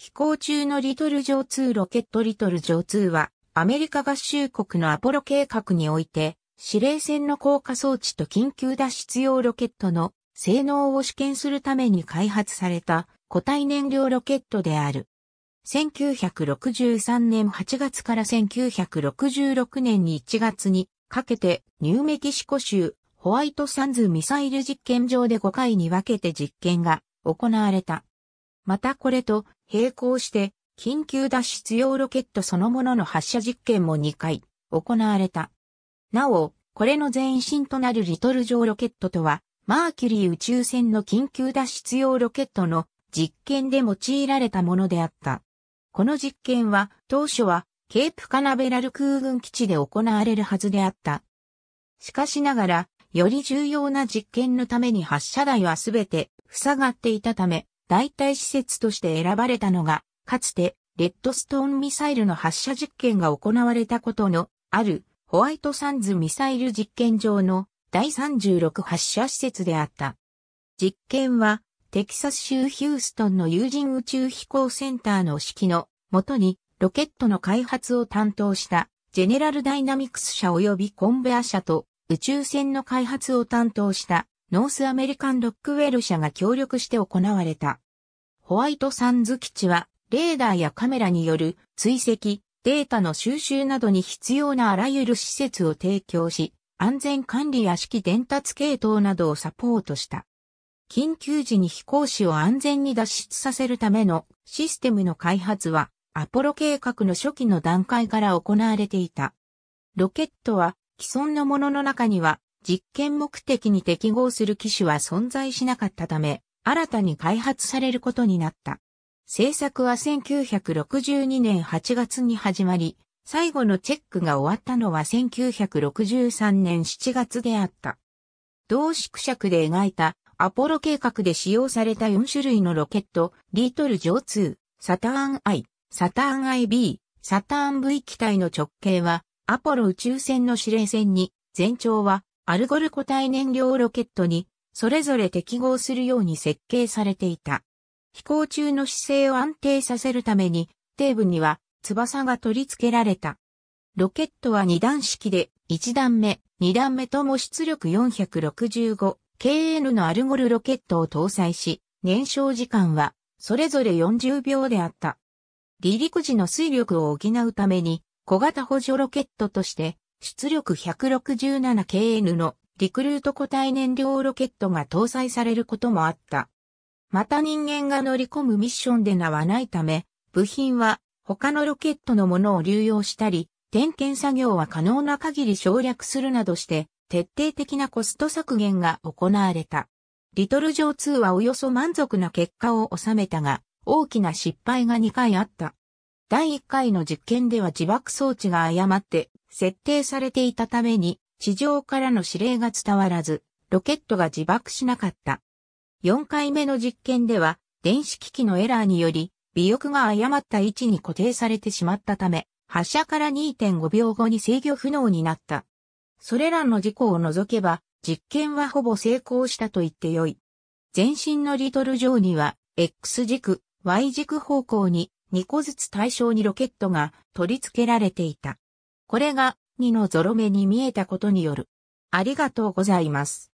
飛行中のリトル上2ロケットリトル上2は、アメリカ合衆国のアポロ計画において、指令船の降下装置と緊急脱出用ロケットの性能を試験するために開発された固体燃料ロケットである。1963年8月から1966年に1月にかけてニューメキシコ州ホワイトサンズミサイル実験場で5回に分けて実験が行われた。またこれと並行して、緊急脱出用ロケットそのものの発射実験も2回行われた。なお、これの前身となるリトル上ロケットとは、マーキュリー宇宙船の緊急脱出用ロケットの実験で用いられたものであった。この実験は当初はケープカナベラル空軍基地で行われるはずであった。しかしながら、より重要な実験のために発射台はすべて塞がっていたため、代替施設として選ばれたのが、かつて、レッドストーンミサイルの発射実験が行われたことのある、ホワイトサンズミサイル実験場の第36発射施設であった。実験は、テキサス州ヒューストンの有人宇宙飛行センターの指揮のもとに、ロケットの開発を担当した、ジェネラルダイナミクス社及びコンベア社と宇宙船の開発を担当したノースアメリカンロックウェル社が協力して行われた。ホワイトサンズ基地は、レーダーやカメラによる追跡、データの収集などに必要なあらゆる施設を提供し、安全管理や指揮伝達系統などをサポートした。緊急時に飛行士を安全に脱出させるためのシステムの開発は、アポロ計画の初期の段階から行われていた。ロケットは既存のものの中には実験目的に適合する機種は存在しなかったため、新たに開発されることになった。製作は1962年8月に始まり、最後のチェックが終わったのは1963年7月であった。同縮尺で描いたアポロ計画で使用された4種類のロケット、リートル上2、サターン I、サターン IB、サターン V 機体の直径は、アポロ宇宙船の指令船に、全長はアルゴル固体燃料ロケットにそれぞれ適合するように設計されていた。飛行中の姿勢を安定させるために、底部には翼が取り付けられた。ロケットは2段式で、1段目、2段目とも出力 465KN のアルゴルロケットを搭載し、燃焼時間はそれぞれ40秒であった。離陸時の水力を補うために、小型補助ロケットとして出力 167KN のリクルート固体燃料ロケットが搭載されることもあった。また人間が乗り込むミッションで名はないため、部品は他のロケットのものを流用したり、点検作業は可能な限り省略するなどして、徹底的なコスト削減が行われた。リトルジョー2はおよそ満足な結果を収めたが、大きな失敗が2回あった。第1回の実験では自爆装置が誤って設定されていたために地上からの指令が伝わらず、ロケットが自爆しなかった。4回目の実験では、電子機器のエラーにより、尾翼が誤った位置に固定されてしまったため、発射から2.5秒後に制御不能になった。それらの事故を除けば、実験はほぼ成功したと言ってよい。前身のリトル上には、X 軸、Y 軸方向に2個ずつ対象にロケットが取り付けられていた。これが2のゾロ目に見えたことによる。ありがとうございます。